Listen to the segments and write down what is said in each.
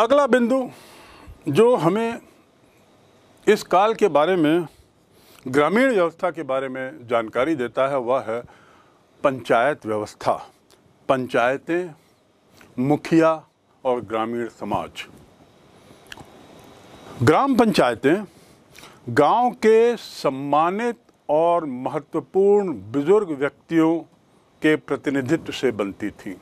अगला बिंदु जो हमें इस काल के बारे में ग्रामीण व्यवस्था के बारे में जानकारी देता है वह है पंचायत व्यवस्था पंचायतें मुखिया और ग्रामीण समाज ग्राम पंचायतें गांव के सम्मानित और महत्वपूर्ण बुजुर्ग व्यक्तियों के प्रतिनिधित्व से बनती थीं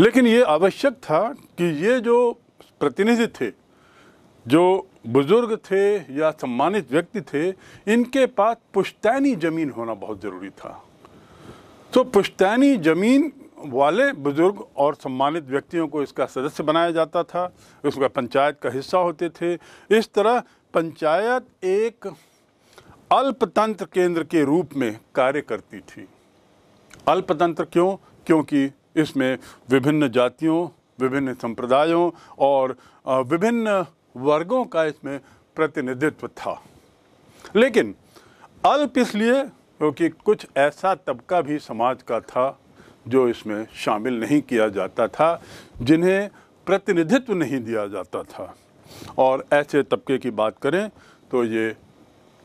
लेकिन ये आवश्यक था कि ये जो प्रतिनिधि थे जो बुजुर्ग थे या सम्मानित व्यक्ति थे इनके पास पुश्तैनी ज़मीन होना बहुत ज़रूरी था तो पुश्तैनी ज़मीन वाले बुजुर्ग और सम्मानित व्यक्तियों को इसका सदस्य बनाया जाता था उसका पंचायत का हिस्सा होते थे इस तरह पंचायत एक अल्पतंत्र केंद्र के रूप में कार्य करती थी अल्पतंत्र क्यों क्योंकि इसमें विभिन्न जातियों विभिन्न संप्रदायों और विभिन्न वर्गों का इसमें प्रतिनिधित्व था लेकिन अल्प इसलिए क्योंकि कुछ ऐसा तबका भी समाज का था जो इसमें शामिल नहीं किया जाता था जिन्हें प्रतिनिधित्व नहीं दिया जाता था और ऐसे तबके की बात करें तो ये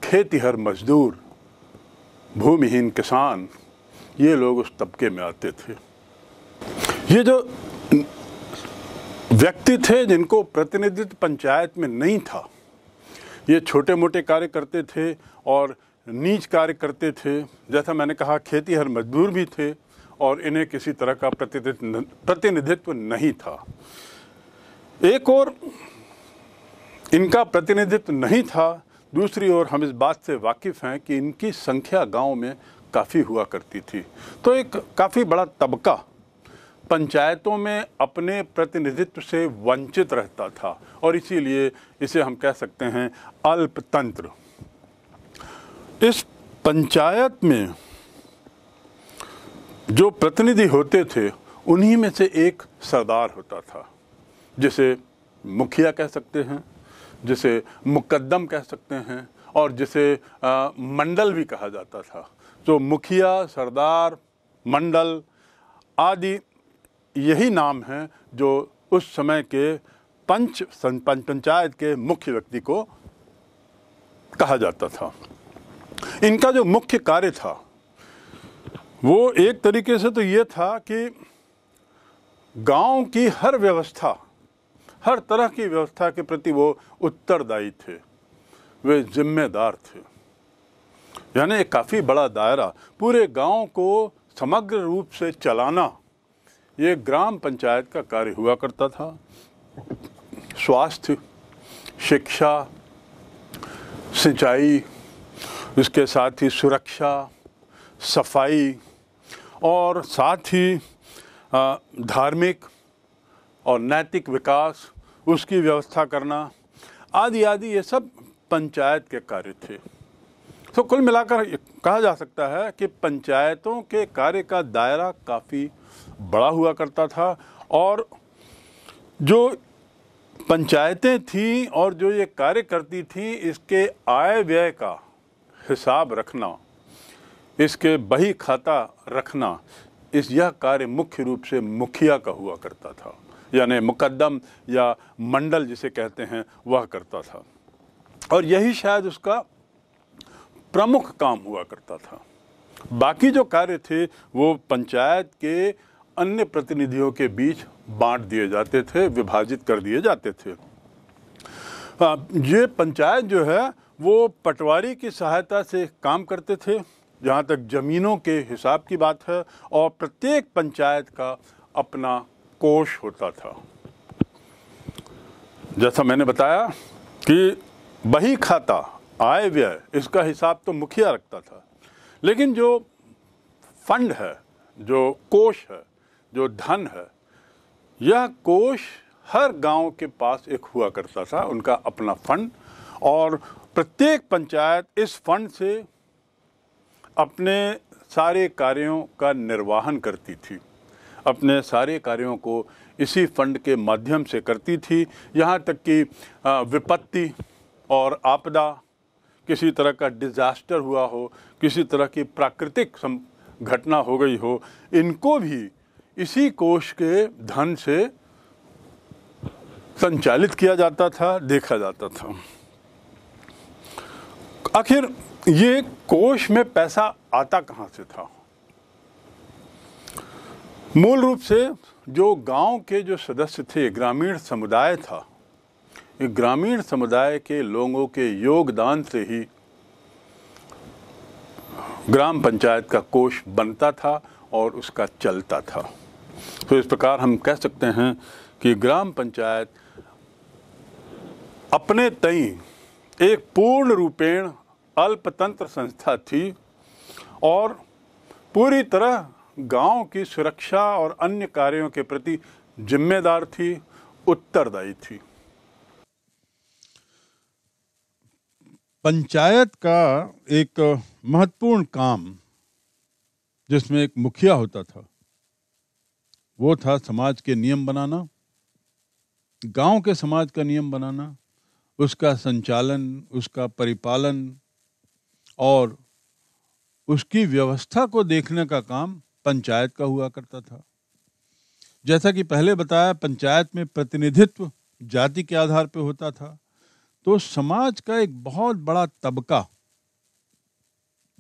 खेतीहर मजदूर भूमिहीन किसान ये लोग उस तबके में आते थे ये जो व्यक्ति थे जिनको प्रतिनिधित्व पंचायत में नहीं था ये छोटे मोटे कार्य करते थे और नीच कार्य करते थे जैसा मैंने कहा खेती हर मजदूर भी थे और इन्हें किसी तरह का प्रतिनिधित्व नहीं था एक और इनका प्रतिनिधित्व नहीं था दूसरी ओर हम इस बात से वाकिफ़ हैं कि इनकी संख्या गांव में काफ़ी हुआ करती थी तो एक काफ़ी बड़ा तबका पंचायतों में अपने प्रतिनिधित्व से वंचित रहता था और इसीलिए इसे हम कह सकते हैं अल्पतंत्र इस पंचायत में जो प्रतिनिधि होते थे उन्हीं में से एक सरदार होता था जिसे मुखिया कह सकते हैं जिसे मुकद्दम कह सकते हैं और जिसे मंडल भी कहा जाता था तो मुखिया सरदार मंडल आदि यही नाम है जो उस समय के पंच पंचायत के मुख्य व्यक्ति को कहा जाता था इनका जो मुख्य कार्य था वो एक तरीके से तो ये था कि गांव की हर व्यवस्था हर तरह की व्यवस्था के प्रति वो उत्तरदायी थे वे जिम्मेदार थे यानी काफ़ी बड़ा दायरा पूरे गांव को समग्र रूप से चलाना ये ग्राम पंचायत का कार्य हुआ करता था स्वास्थ्य शिक्षा सिंचाई उसके साथ ही सुरक्षा सफाई और साथ ही धार्मिक और नैतिक विकास उसकी व्यवस्था करना आदि आदि ये सब पंचायत के कार्य थे तो कुल मिलाकर कहा जा सकता है कि पंचायतों के कार्य का दायरा काफ़ी बड़ा हुआ करता था और जो पंचायतें थीं और जो ये कार्य करती थीं इसके आय व्यय का हिसाब रखना इसके बही खाता रखना इस यह कार्य मुख्य रूप से मुखिया का हुआ करता था यानी मुकदम या मंडल जिसे कहते हैं वह करता था और यही शायद उसका प्रमुख काम हुआ करता था बाकी जो कार्य थे वो पंचायत के अन्य प्रतिनिधियों के बीच बांट दिए जाते थे विभाजित कर दिए जाते थे ये पंचायत जो है वो पटवारी की सहायता से काम करते थे जहाँ तक ज़मीनों के हिसाब की बात है और प्रत्येक पंचायत का अपना कोष होता था जैसा मैंने बताया कि बही खाता आय व्यय इसका हिसाब तो मुखिया रखता था लेकिन जो फंड है जो कोष है जो धन है यह कोष हर गांव के पास एक हुआ करता था उनका अपना फंड और प्रत्येक पंचायत इस फंड से अपने सारे कार्यों का निर्वाहन करती थी अपने सारे कार्यों को इसी फंड के माध्यम से करती थी यहाँ तक कि विपत्ति और आपदा किसी तरह का डिजास्टर हुआ हो किसी तरह की प्राकृतिक घटना हो गई हो इनको भी इसी कोष के धन से संचालित किया जाता था देखा जाता था आखिर ये कोष में पैसा आता कहाँ से था मूल रूप से जो गांव के जो सदस्य थे ग्रामीण समुदाय था ग्रामीण समुदाय के लोगों के योगदान से ही ग्राम पंचायत का कोष बनता था और उसका चलता था तो इस प्रकार हम कह सकते हैं कि ग्राम पंचायत अपने तई एक पूर्ण रूपेण अल्पतंत्र संस्था थी और पूरी तरह गांव की सुरक्षा और अन्य कार्यों के प्रति जिम्मेदार थी उत्तरदायी थी पंचायत का एक महत्वपूर्ण काम जिसमें एक मुखिया होता था वो था समाज के नियम बनाना गांव के समाज का नियम बनाना उसका संचालन उसका परिपालन और उसकी व्यवस्था को देखने का काम पंचायत का हुआ करता था जैसा कि पहले बताया पंचायत में प्रतिनिधित्व जाति के आधार पर होता था तो समाज का एक बहुत बड़ा तबका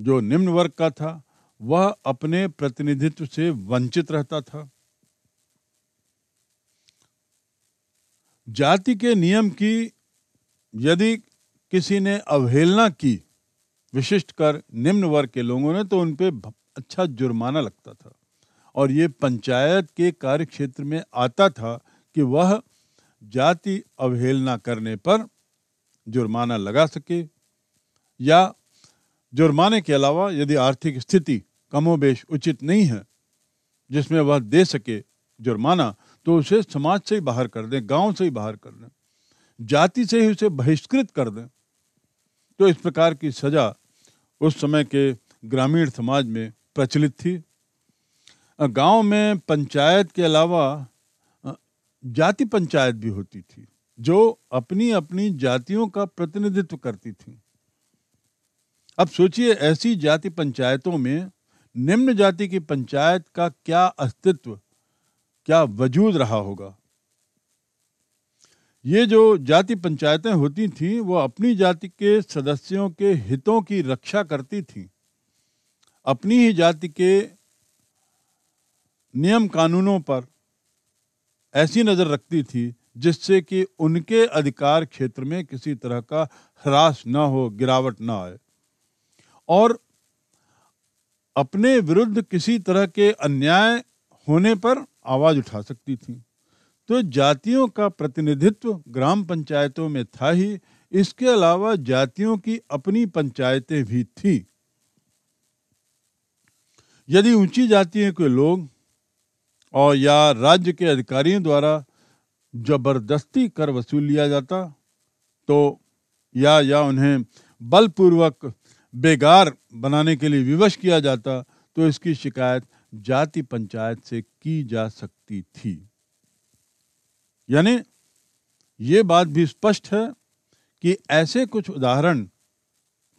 जो निम्न वर्ग का था वह अपने प्रतिनिधित्व से वंचित रहता था जाति के नियम की यदि किसी ने अवहेलना की विशिष्ट कर निम्न वर्ग के लोगों ने तो उन पर अच्छा जुर्माना लगता था और ये पंचायत के कार्य क्षेत्र में आता था कि वह जाति अवहेलना करने पर जुर्माना लगा सके या जुर्माने के अलावा यदि आर्थिक स्थिति कमोबेश उचित नहीं है जिसमें वह दे सके जुर्माना तो उसे समाज से ही बाहर कर दें गांव से ही बाहर कर दें जाति से ही उसे बहिष्कृत कर दें तो इस प्रकार की सजा उस समय के ग्रामीण समाज में प्रचलित थी गांव में पंचायत के अलावा जाति पंचायत भी होती थी जो अपनी अपनी जातियों का प्रतिनिधित्व करती थी अब सोचिए ऐसी जाति पंचायतों में निम्न जाति की पंचायत का क्या अस्तित्व क्या वजूद रहा होगा ये जो जाति पंचायतें होती थीं वो अपनी जाति के सदस्यों के हितों की रक्षा करती थीं अपनी ही जाति के नियम कानूनों पर ऐसी नज़र रखती थी जिससे कि उनके अधिकार क्षेत्र में किसी तरह का ह्रास ना हो गिरावट ना आए और अपने विरुद्ध किसी तरह के अन्याय होने पर आवाज उठा सकती थी तो जातियों का प्रतिनिधित्व ग्राम पंचायतों में था ही इसके अलावा जातियों की अपनी पंचायतें भी थी यदि ऊंची जातियों के लोग और या राज्य के अधिकारियों द्वारा जबरदस्ती कर वसूल लिया जाता तो या या उन्हें बलपूर्वक बेगार बनाने के लिए विवश किया जाता तो इसकी शिकायत जाति पंचायत से की जा सकती थी यानी ये बात भी स्पष्ट है कि ऐसे कुछ उदाहरण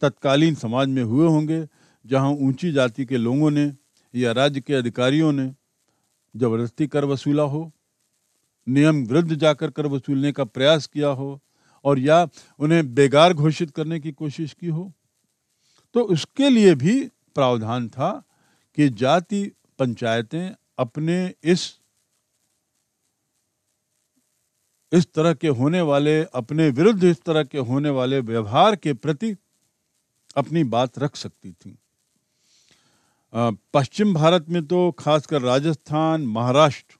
तत्कालीन समाज में हुए होंगे जहां ऊंची जाति के लोगों ने या राज्य के अधिकारियों ने जबरदस्ती कर वसूला हो नियम विरुद्ध जाकर कर वसूलने का प्रयास किया हो और या उन्हें बेगार घोषित करने की कोशिश की हो तो उसके लिए भी प्रावधान था कि जाति पंचायतें अपने इस इस तरह के होने वाले अपने विरुद्ध इस तरह के होने वाले व्यवहार के प्रति अपनी बात रख सकती थी पश्चिम भारत में तो खासकर राजस्थान महाराष्ट्र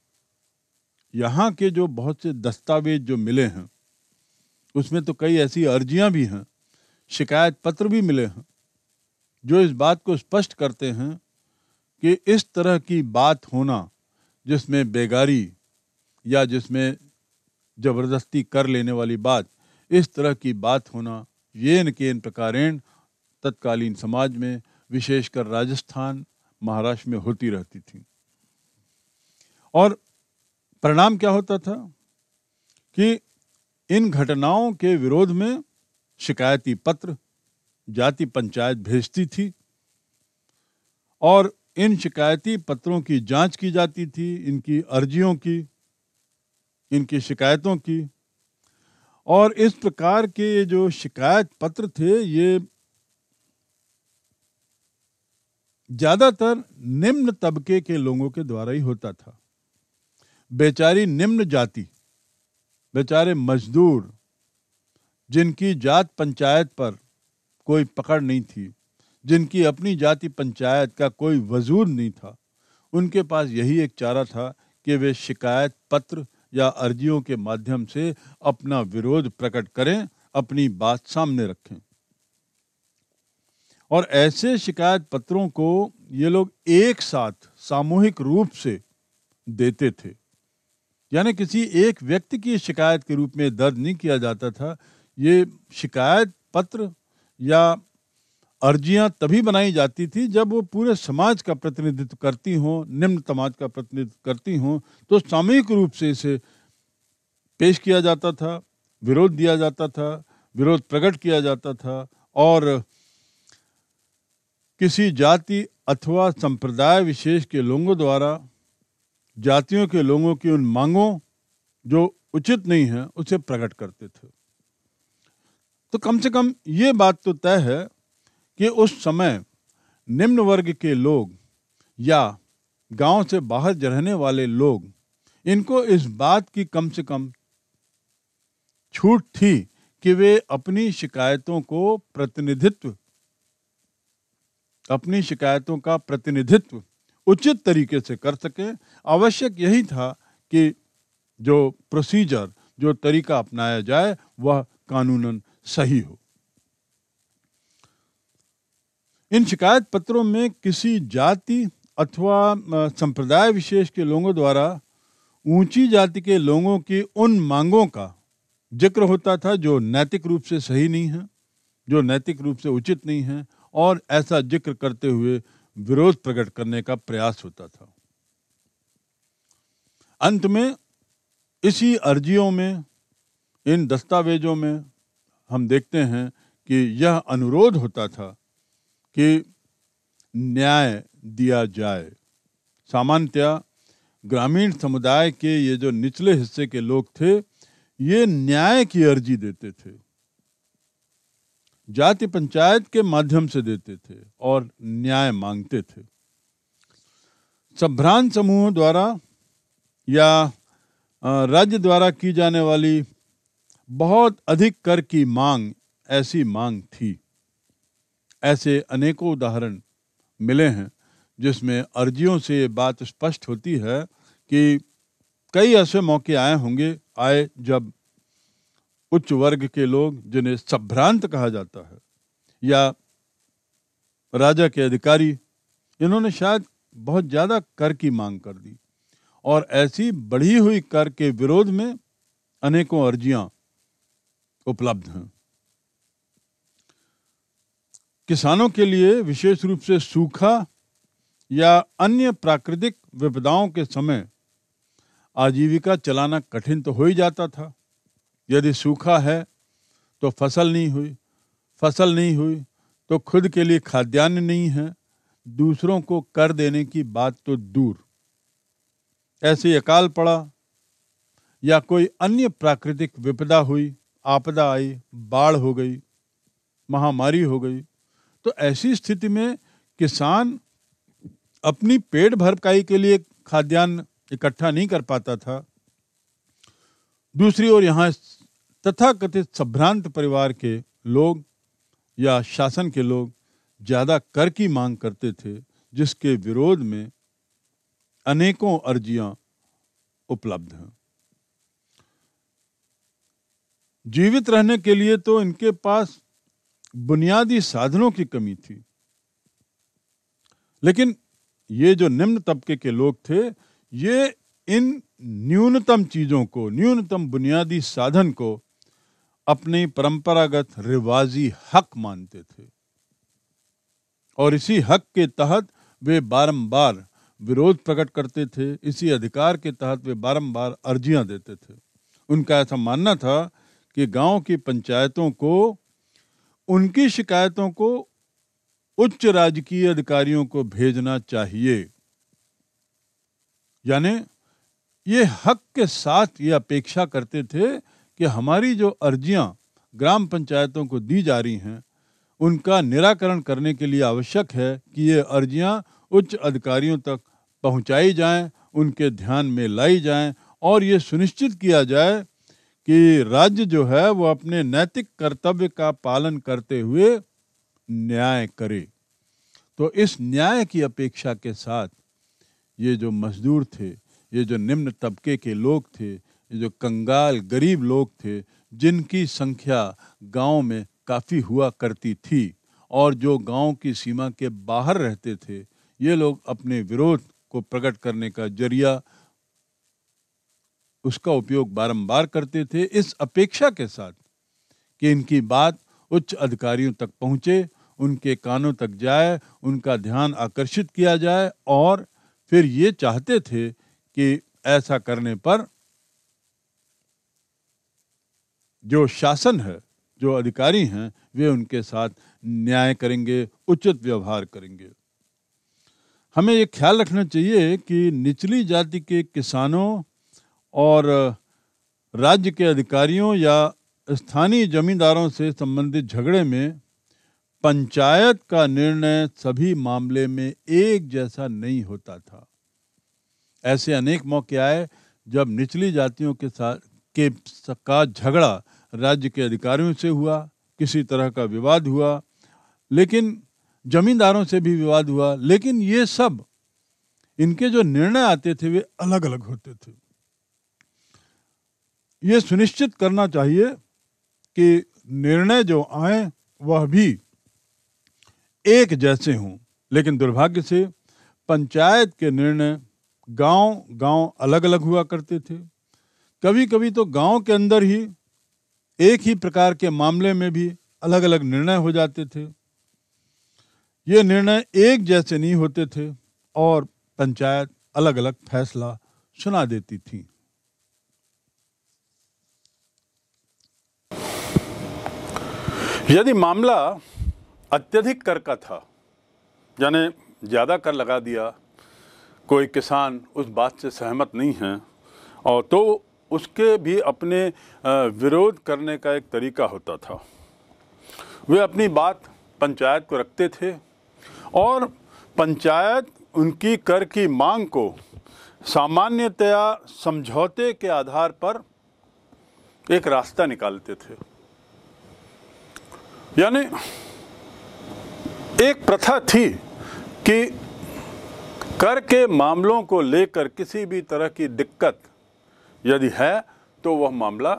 यहाँ के जो बहुत से दस्तावेज जो मिले हैं उसमें तो कई ऐसी अर्जियां भी हैं शिकायत पत्र भी मिले हैं जो इस बात को स्पष्ट करते हैं कि इस तरह की बात होना जिसमें बेगारी या जिसमें जबरदस्ती कर लेने वाली बात इस तरह की बात होना के इन प्रकारेण तत्कालीन समाज में विशेषकर राजस्थान महाराष्ट्र में होती रहती थी और परिणाम क्या होता था कि इन घटनाओं के विरोध में शिकायती पत्र जाति पंचायत भेजती थी और इन शिकायती पत्रों की जांच की जाती थी इनकी अर्जियों की इनकी शिकायतों की और इस प्रकार के ये जो शिकायत पत्र थे ये ज़्यादातर निम्न तबके के लोगों के द्वारा ही होता था बेचारी निम्न जाति बेचारे मजदूर जिनकी जात पंचायत पर कोई पकड़ नहीं थी जिनकी अपनी जाति पंचायत का कोई वजूर नहीं था उनके पास यही एक चारा था कि वे शिकायत पत्र या अर्जियों के माध्यम से अपना विरोध प्रकट करें अपनी बात सामने रखें और ऐसे शिकायत पत्रों को ये लोग एक साथ सामूहिक रूप से देते थे यानी किसी एक व्यक्ति की शिकायत के रूप में दर्ज नहीं किया जाता था ये शिकायत पत्र या अर्जियां तभी बनाई जाती थी जब वो पूरे समाज का प्रतिनिधित्व करती हों निम्न समाज का प्रतिनिधित्व करती हों तो सामूहिक रूप से इसे पेश किया जाता था विरोध दिया जाता था विरोध प्रकट किया जाता था और किसी जाति अथवा संप्रदाय विशेष के लोगों द्वारा जातियों के लोगों की उन मांगों जो उचित नहीं है उसे प्रकट करते थे तो कम से कम ये बात तो तय है कि उस समय निम्न वर्ग के लोग या गांव से बाहर रहने वाले लोग इनको इस बात की कम से कम छूट थी कि वे अपनी शिकायतों को प्रतिनिधित्व अपनी शिकायतों का प्रतिनिधित्व उचित तरीके से कर सकें आवश्यक यही था कि जो प्रोसीजर जो तरीका अपनाया जाए वह कानूनन सही हो इन शिकायत पत्रों में किसी जाति अथवा संप्रदाय विशेष के लोगों द्वारा ऊंची जाति के लोगों की उन मांगों का जिक्र होता था जो नैतिक रूप से सही नहीं है जो नैतिक रूप से उचित नहीं है और ऐसा जिक्र करते हुए विरोध प्रकट करने का प्रयास होता था अंत में इसी अर्जियों में इन दस्तावेजों में हम देखते हैं कि यह अनुरोध होता था कि न्याय दिया जाए सामान्यतया ग्रामीण समुदाय के ये जो निचले हिस्से के लोग थे ये न्याय की अर्जी देते थे जाति पंचायत के माध्यम से देते थे और न्याय मांगते थे संभ्रांत समूह द्वारा या राज्य द्वारा की जाने वाली बहुत अधिक कर की मांग ऐसी मांग थी ऐसे अनेकों उदाहरण मिले हैं जिसमें अर्जियों से ये बात स्पष्ट होती है कि कई ऐसे मौके आए होंगे आए जब उच्च वर्ग के लोग जिन्हें संभ्रांत कहा जाता है या राजा के अधिकारी इन्होंने शायद बहुत ज़्यादा कर की मांग कर दी और ऐसी बढ़ी हुई कर के विरोध में अनेकों अर्जियां उपलब्ध हैं किसानों के लिए विशेष रूप से सूखा या अन्य प्राकृतिक विपदाओं के समय आजीविका चलाना कठिन तो हो ही जाता था यदि सूखा है तो फसल नहीं हुई फसल नहीं हुई तो खुद के लिए खाद्यान्न नहीं है दूसरों को कर देने की बात तो दूर ऐसे अकाल पड़ा या कोई अन्य प्राकृतिक विपदा हुई आपदा आई बाढ़ हो गई महामारी हो गई तो ऐसी स्थिति में किसान अपनी पेट भरपाई के लिए खाद्यान्न इकट्ठा नहीं कर पाता था दूसरी ओर यहाँ तथाकथित संभ्रांत परिवार के लोग या शासन के लोग ज़्यादा कर की मांग करते थे जिसके विरोध में अनेकों अर्जियां उपलब्ध हैं जीवित रहने के लिए तो इनके पास बुनियादी साधनों की कमी थी लेकिन ये जो निम्न तबके के लोग थे ये इन न्यूनतम चीज़ों को न्यूनतम बुनियादी साधन को अपने परंपरागत रिवाजी हक मानते थे और इसी हक के तहत वे बारंबार विरोध प्रकट करते थे इसी अधिकार के तहत वे बारंबार अर्जियां देते थे उनका ऐसा मानना था कि गांव की पंचायतों को उनकी शिकायतों को उच्च राजकीय अधिकारियों को भेजना चाहिए यानी ये हक के साथ ये अपेक्षा करते थे कि हमारी जो अर्जियाँ ग्राम पंचायतों को दी जा रही हैं उनका निराकरण करने के लिए आवश्यक है कि ये अर्जियाँ उच्च अधिकारियों तक पहुँचाई जाएँ उनके ध्यान में लाई जाएँ और ये सुनिश्चित किया जाए कि राज्य जो है वो अपने नैतिक कर्तव्य का पालन करते हुए न्याय करे तो इस न्याय की अपेक्षा के साथ ये जो मजदूर थे ये जो निम्न तबके के लोग थे ये जो कंगाल गरीब लोग थे जिनकी संख्या गांव में काफ़ी हुआ करती थी और जो गांव की सीमा के बाहर रहते थे ये लोग अपने विरोध को प्रकट करने का जरिया उसका उपयोग बारंबार करते थे इस अपेक्षा के साथ कि इनकी बात उच्च अधिकारियों तक पहुंचे उनके कानों तक जाए उनका ध्यान आकर्षित किया जाए और फिर ये चाहते थे कि ऐसा करने पर जो शासन है जो अधिकारी हैं वे उनके साथ न्याय करेंगे उचित व्यवहार करेंगे हमें ये ख्याल रखना चाहिए कि निचली जाति के किसानों और राज्य के अधिकारियों या स्थानीय जमींदारों से संबंधित झगड़े में पंचायत का निर्णय सभी मामले में एक जैसा नहीं होता था ऐसे अनेक मौके आए जब निचली जातियों के साथ के का झगड़ा राज्य के अधिकारियों से हुआ किसी तरह का विवाद हुआ लेकिन जमींदारों से भी विवाद हुआ लेकिन ये सब इनके जो निर्णय आते थे वे अलग अलग होते थे ये सुनिश्चित करना चाहिए कि निर्णय जो आए वह भी एक जैसे हों लेकिन दुर्भाग्य से पंचायत के निर्णय गांव गांव अलग अलग हुआ करते थे कभी कभी तो गांव के अंदर ही एक ही प्रकार के मामले में भी अलग अलग निर्णय हो जाते थे ये निर्णय एक जैसे नहीं होते थे और पंचायत अलग अलग फैसला सुना देती थी यदि मामला अत्यधिक कर का था यानी ज़्यादा कर लगा दिया कोई किसान उस बात से सहमत नहीं है और तो उसके भी अपने विरोध करने का एक तरीका होता था वे अपनी बात पंचायत को रखते थे और पंचायत उनकी कर की मांग को सामान्यतया समझौते के आधार पर एक रास्ता निकालते थे यानी एक प्रथा थी कि कर के मामलों को लेकर किसी भी तरह की दिक्कत यदि है तो वह मामला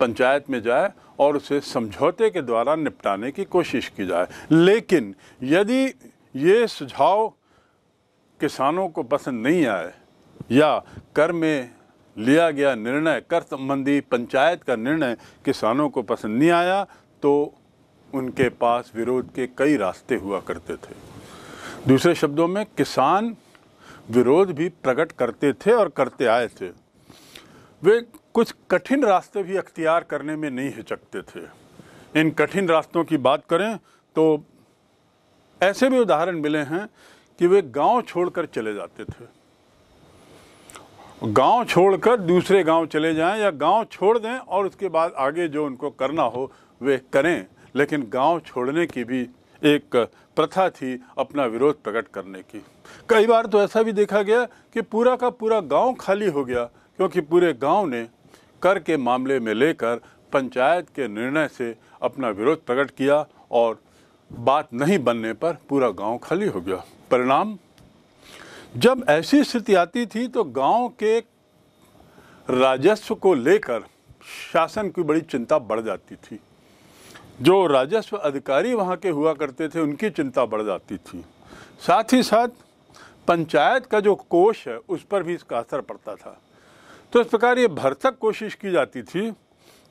पंचायत में जाए और उसे समझौते के द्वारा निपटाने की कोशिश की जाए लेकिन यदि ये सुझाव किसानों को पसंद नहीं आए या कर में लिया गया निर्णय कर संबंधी पंचायत का निर्णय किसानों को पसंद नहीं आया तो उनके पास विरोध के कई रास्ते हुआ करते थे दूसरे शब्दों में किसान विरोध भी प्रकट करते थे और करते आए थे वे कुछ कठिन रास्ते भी अख्तियार करने में नहीं हिचकते थे इन कठिन रास्तों की बात करें तो ऐसे भी उदाहरण मिले हैं कि वे गांव छोड़कर चले जाते थे गांव छोड़कर दूसरे गांव चले जाएं या गांव छोड़ दें और उसके बाद आगे जो उनको करना हो वे करें लेकिन गांव छोड़ने की भी एक प्रथा थी अपना विरोध प्रकट करने की कई बार तो ऐसा भी देखा गया कि पूरा का पूरा गांव खाली हो गया क्योंकि पूरे गांव ने कर के मामले में लेकर पंचायत के निर्णय से अपना विरोध प्रकट किया और बात नहीं बनने पर पूरा गांव खाली हो गया परिणाम जब ऐसी स्थिति आती थी तो गांव के राजस्व को लेकर शासन की बड़ी चिंता बढ़ जाती थी जो राजस्व अधिकारी वहाँ के हुआ करते थे उनकी चिंता बढ़ जाती थी साथ ही साथ पंचायत का जो कोष है उस पर भी इसका असर पड़ता था तो इस प्रकार ये भरतक कोशिश की जाती थी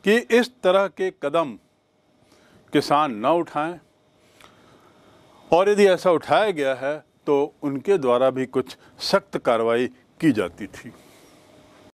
कि इस तरह के कदम किसान न उठाएं और यदि ऐसा उठाया गया है तो उनके द्वारा भी कुछ सख्त कार्रवाई की जाती थी